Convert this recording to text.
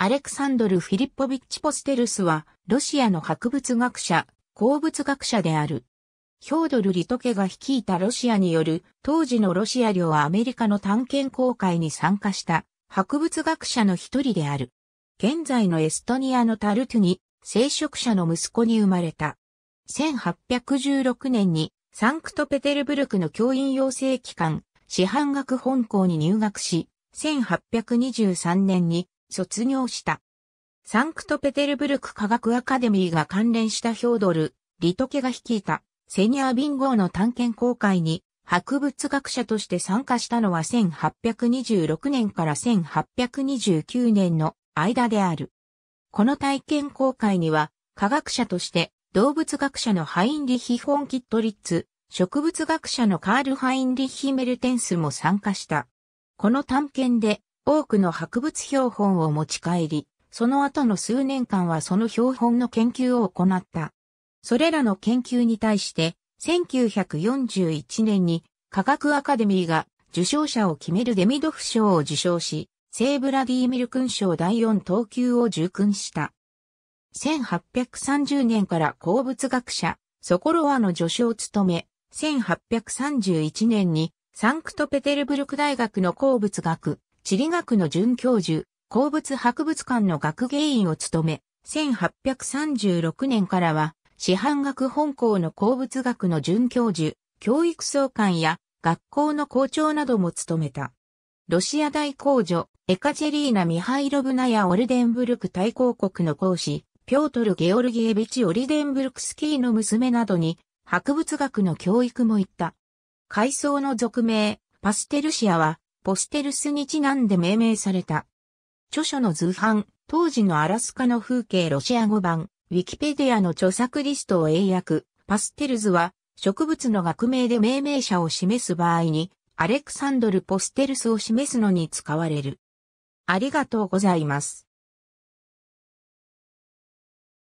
アレクサンドル・フィリッポビッチ・ポステルスは、ロシアの博物学者、鉱物学者である。ヒョードル・リトケが率いたロシアによる、当時のロシア領アメリカの探検公海に参加した、博物学者の一人である。現在のエストニアのタルトゥに、聖職者の息子に生まれた。1816年に、サンクトペテルブルクの教員養成機関、師範学本校に入学し、1823年に卒業した。サンクトペテルブルク科学アカデミーが関連したヒョードル、リトケが率いたセニアビンゴーの探検公開に博物学者として参加したのは1826年から1829年の間である。この体験公開には科学者として動物学者のハインリヒ・フォン・キットリッツ、植物学者のカール・ハインリヒ・メルテンスも参加した。この探検で多くの博物標本を持ち帰り、その後の数年間はその標本の研究を行った。それらの研究に対して、1941年に科学アカデミーが受賞者を決めるデミドフ賞を受賞し、セーブラディーミル勲章第4等級を受勲した。1830年から鉱物学者、ソコロワの助手を務め、1831年にサンクトペテルブルク大学の鉱物学地理学の准教授、鉱物博物館の学芸員を務め、1836年からは、師範学本校の鉱物学の准教授、教育総監や学校の校長なども務めた。ロシア大公女、エカチェリーナ・ミハイロブナやオルデンブルク大公国の講師、ピョートル・ゲオルギエビチ・オリデンブルクスキーの娘などに、博物学の教育も行った。階層の俗名、パステルシアは、ポステルスにちなんで命名された。著書の図版、当時のアラスカの風景ロシア語版、ウィキペディアの著作リストを英訳、パステルズは植物の学名で命名者を示す場合に、アレクサンドル・ポステルスを示すのに使われる。ありがとうございます。